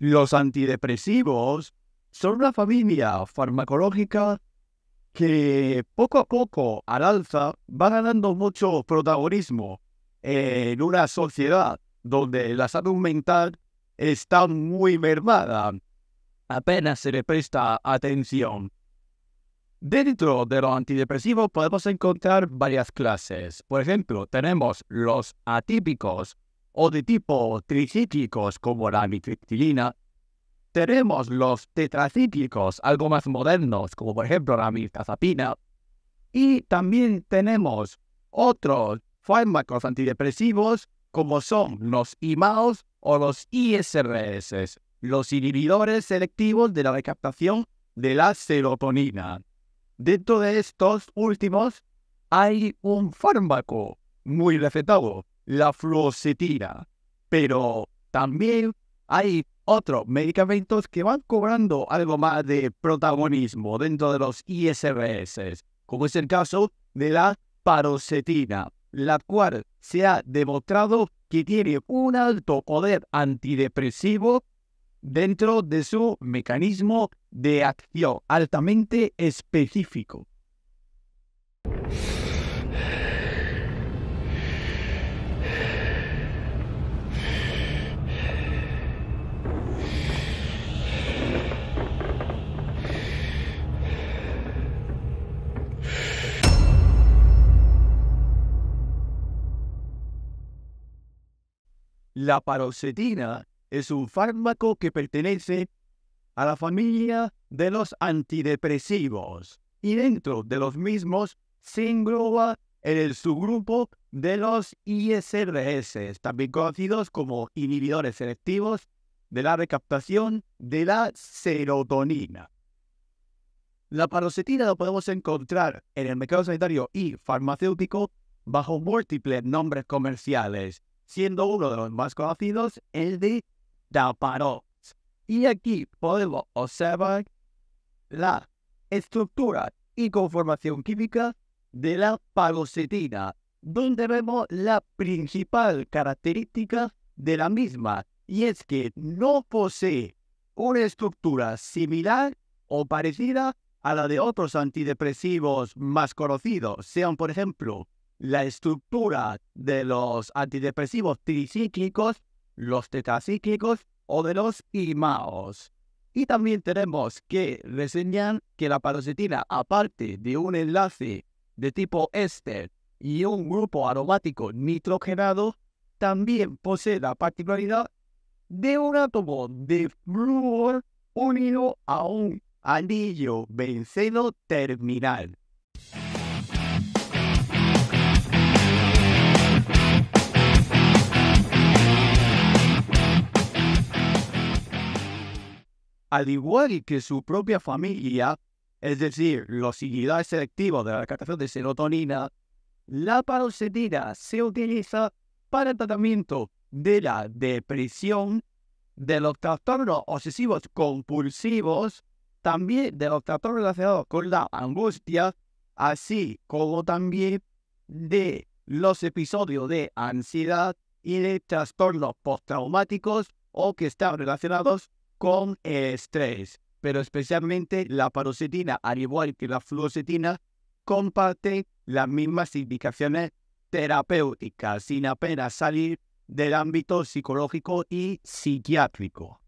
Los antidepresivos son una familia farmacológica que poco a poco al alza va ganando mucho protagonismo en una sociedad donde la salud mental está muy mermada. Apenas se le presta atención. Dentro de los antidepresivos podemos encontrar varias clases. Por ejemplo, tenemos los atípicos, o de tipo tricíclicos como la mitriptilina, tenemos los tetracíclicos algo más modernos como por ejemplo la mirtazapina y también tenemos otros fármacos antidepresivos como son los IMAOs o los ISRS, los inhibidores selectivos de la recaptación de la serotonina. Dentro de estos últimos hay un fármaco muy recetado la fluocetina, pero también hay otros medicamentos que van cobrando algo más de protagonismo dentro de los ISRS, como es el caso de la parocetina, la cual se ha demostrado que tiene un alto poder antidepresivo dentro de su mecanismo de acción altamente específico. La paroxetina es un fármaco que pertenece a la familia de los antidepresivos y dentro de los mismos se engloba en el subgrupo de los ISRS, también conocidos como inhibidores selectivos de la recaptación de la serotonina. La paroxetina la podemos encontrar en el mercado sanitario y farmacéutico bajo múltiples nombres comerciales, siendo uno de los más conocidos el de Taparot. Y aquí podemos observar la estructura y conformación química de la pagocetina donde vemos la principal característica de la misma, y es que no posee una estructura similar o parecida a la de otros antidepresivos más conocidos, sean por ejemplo la estructura de los antidepresivos tricíclicos, los tetracíclicos o de los IMAOs. Y también tenemos que reseñar que la paracetina, aparte de un enlace de tipo éster y un grupo aromático nitrogenado, también posee la particularidad de un átomo de flúor unido a un anillo benceno terminal. al igual que su propia familia, es decir, los seguidores selectivos de la captación de serotonina, la paroxetina se utiliza para el tratamiento de la depresión, de los trastornos obsesivos compulsivos, también de los trastornos relacionados con la angustia, así como también de los episodios de ansiedad y de trastornos postraumáticos o que están relacionados con estrés, pero especialmente la parocetina, al igual que la fluocetina, comparte las mismas indicaciones terapéuticas sin apenas salir del ámbito psicológico y psiquiátrico.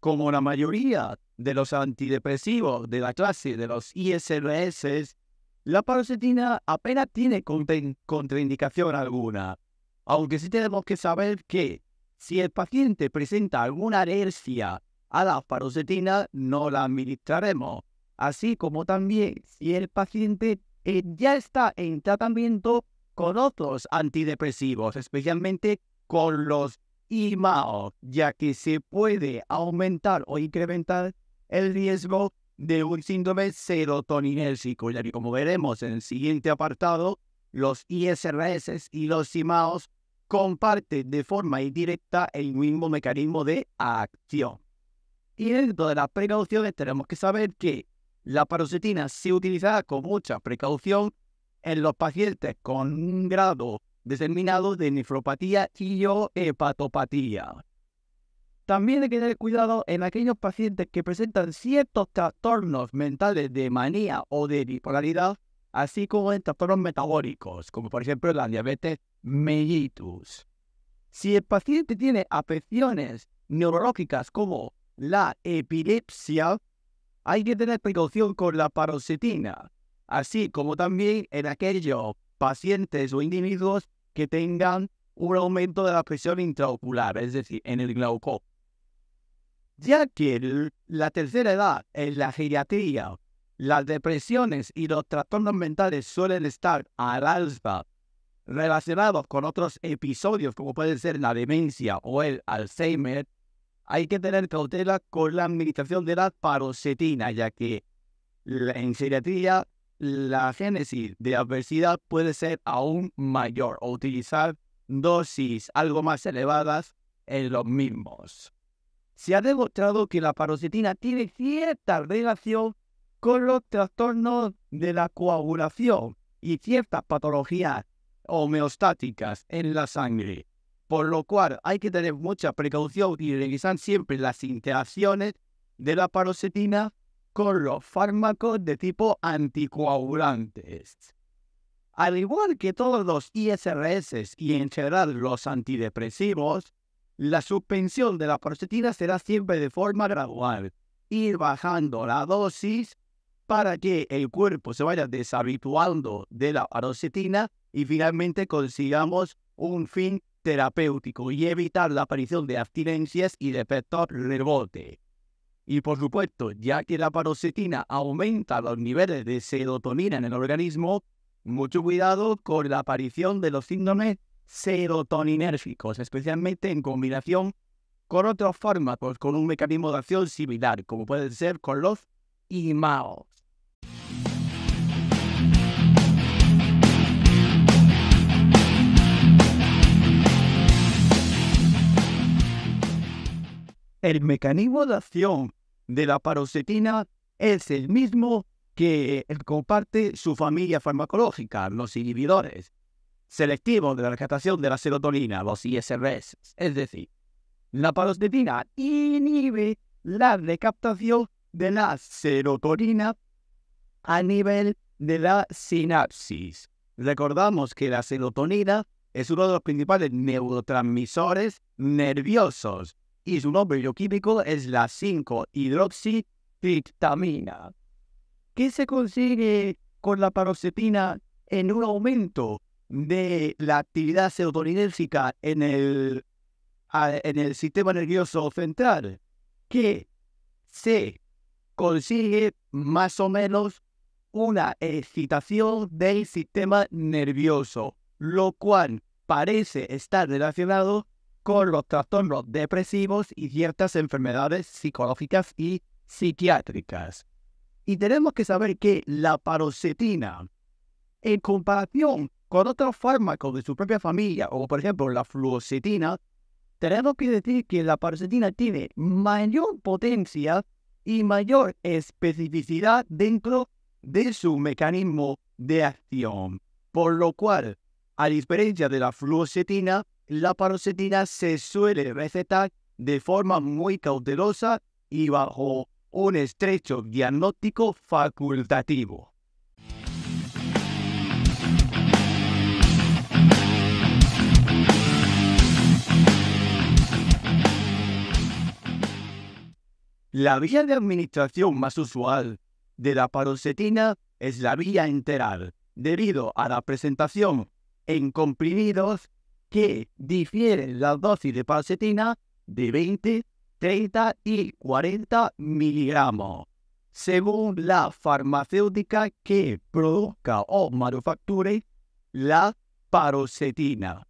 como la mayoría de los antidepresivos de la clase de los ISRS, la paroxetina apenas tiene contraindicación alguna, aunque sí tenemos que saber que si el paciente presenta alguna alergia a la paroxetina, no la administraremos, así como también si el paciente eh, ya está en tratamiento con otros antidepresivos, especialmente con los y Mao, ya que se puede aumentar o incrementar el riesgo de un síndrome serotoninérgico, y como veremos en el siguiente apartado, los ISRS y los IMAOs comparten de forma indirecta el mismo mecanismo de acción. Y dentro de las precauciones tenemos que saber que la paroxetina se utiliza con mucha precaución en los pacientes con un grado determinado de nefropatía y o hepatopatía. También hay que tener cuidado en aquellos pacientes que presentan ciertos trastornos mentales de manía o de bipolaridad, así como en trastornos metabólicos, como por ejemplo la diabetes mellitus. Si el paciente tiene afecciones neurológicas como la epilepsia, hay que tener precaución con la paroxetina, así como también en aquellos pacientes o individuos que tengan un aumento de la presión intraocular, es decir, en el glaucoma. Ya que la tercera edad, es la geriatría, las depresiones y los trastornos mentales suelen estar al alza relacionados con otros episodios como puede ser la demencia o el Alzheimer, hay que tener cautela con la administración de la paroxetina, ya que en geriatría la génesis de adversidad puede ser aún mayor o utilizar dosis algo más elevadas en los mismos. Se ha demostrado que la paroxetina tiene cierta relación con los trastornos de la coagulación y ciertas patologías homeostáticas en la sangre, por lo cual hay que tener mucha precaución y revisar siempre las interacciones de la paroxetina con los fármacos de tipo anticoagulantes. Al igual que todos los ISRS y en general los antidepresivos, la suspensión de la paracetina será siempre de forma gradual, ir bajando la dosis para que el cuerpo se vaya deshabituando de la paroxetina y finalmente consigamos un fin terapéutico y evitar la aparición de abstinencias y de efectos rebote. Y por supuesto, ya que la paroxetina aumenta los niveles de serotonina en el organismo, mucho cuidado con la aparición de los síndromes serotoninérgicos, especialmente en combinación con otros fármacos con un mecanismo de acción similar, como pueden ser con los IMAOs. El mecanismo de acción de la parocetina es el mismo que comparte su familia farmacológica, los inhibidores selectivos de la recaptación de la serotonina, los ISRS. Es decir, la paroxetina inhibe la recaptación de la serotonina a nivel de la sinapsis. Recordamos que la serotonina es uno de los principales neurotransmisores nerviosos y su nombre bioquímico es la 5 hidroxitritamina que se consigue con la paroxetina en un aumento de la actividad serotoninérgica en en el sistema nervioso central, que se consigue más o menos una excitación del sistema nervioso, lo cual parece estar relacionado con los trastornos depresivos y ciertas enfermedades psicológicas y psiquiátricas. Y tenemos que saber que la paroxetina, en comparación con otros fármacos de su propia familia, o por ejemplo la fluocetina, tenemos que decir que la paroxetina tiene mayor potencia y mayor especificidad dentro de su mecanismo de acción. Por lo cual, a diferencia de la fluocetina la paroxetina se suele recetar de forma muy cautelosa y bajo un estrecho diagnóstico facultativo. La vía de administración más usual de la paroxetina es la vía enteral, debido a la presentación en comprimidos que difieren la dosis de paracetina de 20, 30 y 40 miligramos, según la farmacéutica que produzca o manufacture la paracetina.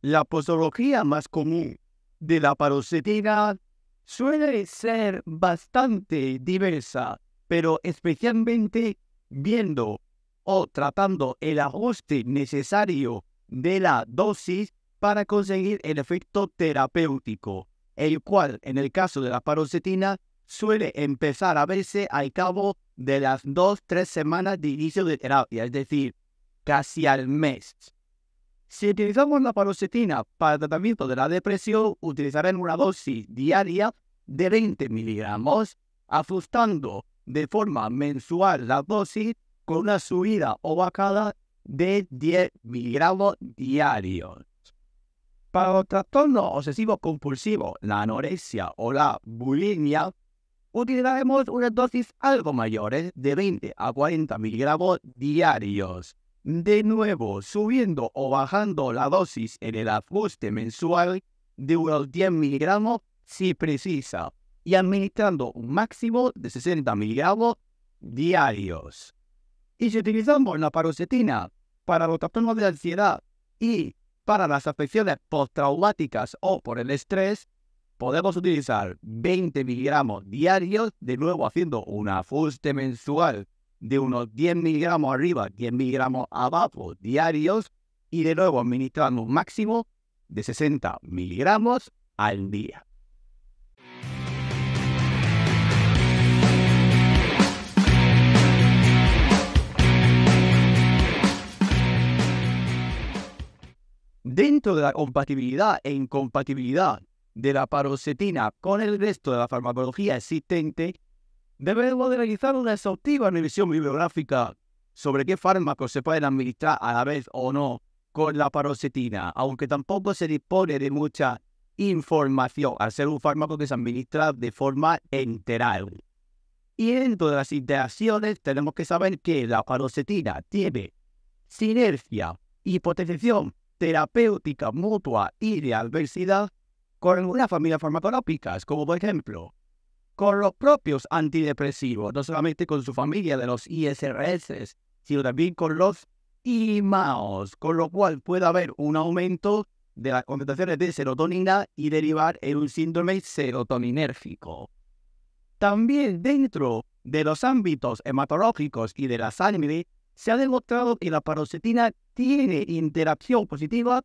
La posología más común de la paracetina suele ser bastante diversa, pero especialmente viendo o tratando el ajuste necesario de la dosis para conseguir el efecto terapéutico, el cual en el caso de la parocetina suele empezar a verse al cabo de las 2-3 semanas de inicio de terapia, es decir, casi al mes. Si utilizamos la paroxetina para el tratamiento de la depresión, utilizarán una dosis diaria de 20 miligramos, ajustando de forma mensual la dosis con una subida o bajada de 10 miligramos diarios. Para los trastornos obsesivos compulsivos, la anorexia o la bulimia, utilizaremos unas dosis algo mayores de 20 a 40 miligramos diarios de nuevo subiendo o bajando la dosis en el ajuste mensual de unos 10 miligramos si precisa y administrando un máximo de 60 miligramos diarios. Y si utilizamos la paroxetina para los trastornos de ansiedad y para las afecciones postraumáticas o por el estrés, podemos utilizar 20 miligramos diarios, de nuevo haciendo un ajuste mensual de unos 10 miligramos arriba, 10 miligramos abajo diarios y de nuevo administrando un máximo de 60 miligramos al día. Dentro de la compatibilidad e incompatibilidad de la paroxetina con el resto de la farmacología existente, Debemos realizar una exhaustiva revisión bibliográfica sobre qué fármacos se pueden administrar a la vez o no con la paroxetina, aunque tampoco se dispone de mucha información al ser un fármaco que se administra de forma enteral. Y en todas las interacciones tenemos que saber que la paroxetina tiene sinergia hipotensión, terapéutica mutua y de adversidad con algunas familias farmacológicas, como por ejemplo con los propios antidepresivos, no solamente con su familia de los ISRS, sino también con los IMAOs, con lo cual puede haber un aumento de las concentraciones de serotonina y derivar en un síndrome serotoninérgico. También dentro de los ámbitos hematológicos y de la sangre, se ha demostrado que la paroxetina tiene interacción positiva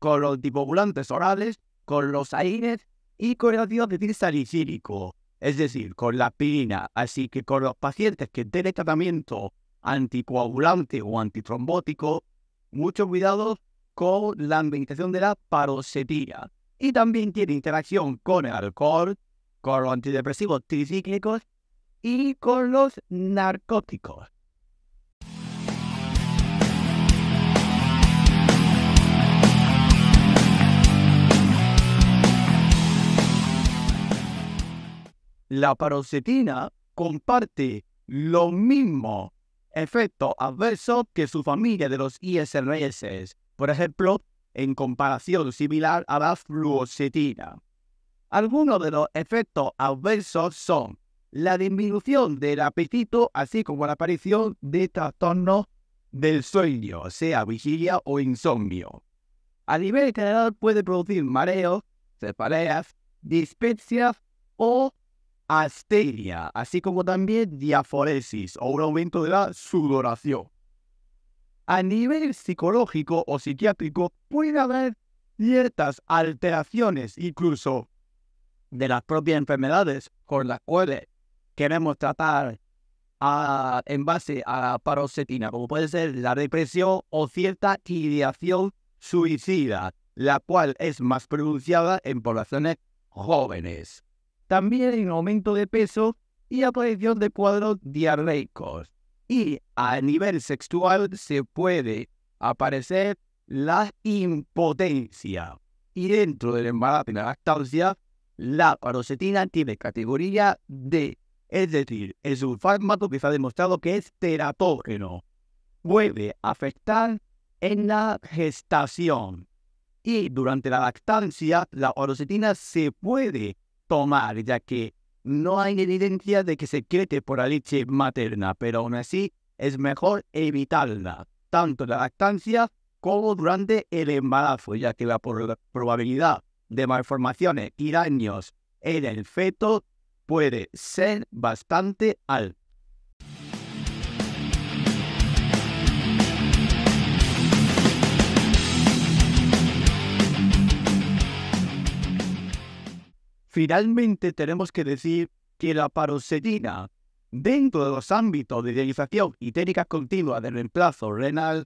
con los antipobulantes orales, con los aines y con el ácido salicílico es decir, con la aspirina. Así que con los pacientes que tienen tratamiento anticoagulante o antitrombótico, mucho cuidado con la administración de la paroxetina. Y también tiene interacción con el alcohol, con los antidepresivos tricíclicos y con los narcóticos. la paroxetina comparte lo mismo efecto adverso que su familia de los ISRS, por ejemplo, en comparación similar a la fluoxetina. Algunos de los efectos adversos son la disminución del apetito, así como la aparición de trastornos del sueño, sea vigilia o insomnio. A nivel general puede producir mareos, cefaleas, dispepsias o asteria, así como también diaforesis o un aumento de la sudoración. A nivel psicológico o psiquiátrico puede haber ciertas alteraciones, incluso de las propias enfermedades con las cuales queremos tratar en base a la paroxetina, como puede ser la depresión o cierta ideación suicida, la cual es más pronunciada en poblaciones jóvenes también en aumento de peso y aparición de cuadros diarreicos. Y a nivel sexual se puede aparecer la impotencia. Y dentro del embarazo y la lactancia, la paroxetina tiene categoría D. Es decir, es un fármaco que se ha demostrado que es teratógeno. Puede afectar en la gestación. Y durante la lactancia, la paroxetina se puede tomar, ya que no hay evidencia de que se crete por la leche materna, pero aún así es mejor evitarla, tanto en la lactancia como durante el embarazo, ya que la probabilidad de malformaciones y daños en el feto puede ser bastante alta. Finalmente tenemos que decir que la paroxetina, dentro de los ámbitos de dialización y técnicas continuas de reemplazo renal,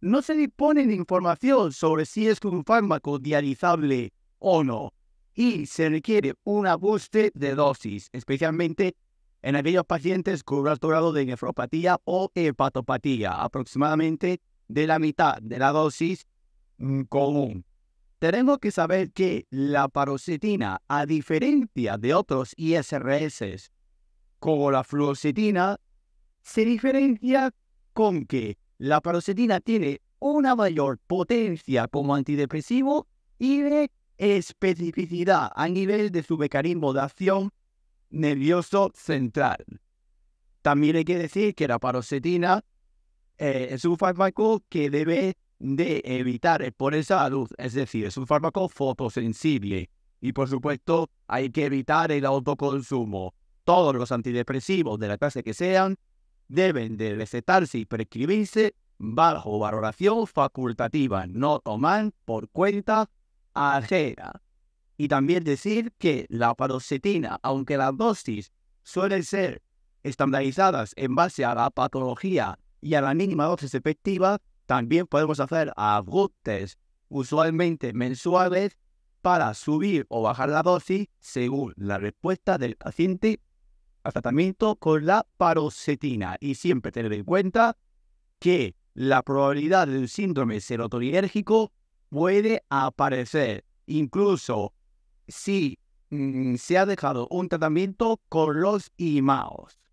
no se dispone de información sobre si es un fármaco dializable o no, y se requiere un ajuste de dosis, especialmente en aquellos pacientes con un alto grado de nefropatía o hepatopatía, aproximadamente de la mitad de la dosis mm, común tenemos que saber que la paroxetina, a diferencia de otros ISRS como la fluoxetina, se diferencia con que la paroxetina tiene una mayor potencia como antidepresivo y de especificidad a nivel de su mecanismo de acción nervioso central. También hay que decir que la paroxetina eh, es un fármaco que debe de evitar por esa luz, es decir, es un fármaco fotosensible y por supuesto hay que evitar el autoconsumo. Todos los antidepresivos de la clase que sean deben de recetarse y prescribirse bajo valoración facultativa, no toman por cuenta ajena. Y también decir que la paroxetina, aunque las dosis suelen ser estandarizadas en base a la patología y a la mínima dosis efectiva, también podemos hacer ajustes usualmente mensuales para subir o bajar la dosis según la respuesta del paciente al tratamiento con la paroxetina. Y siempre tener en cuenta que la probabilidad de un síndrome serotoninérgico puede aparecer incluso si mm, se ha dejado un tratamiento con los imaos.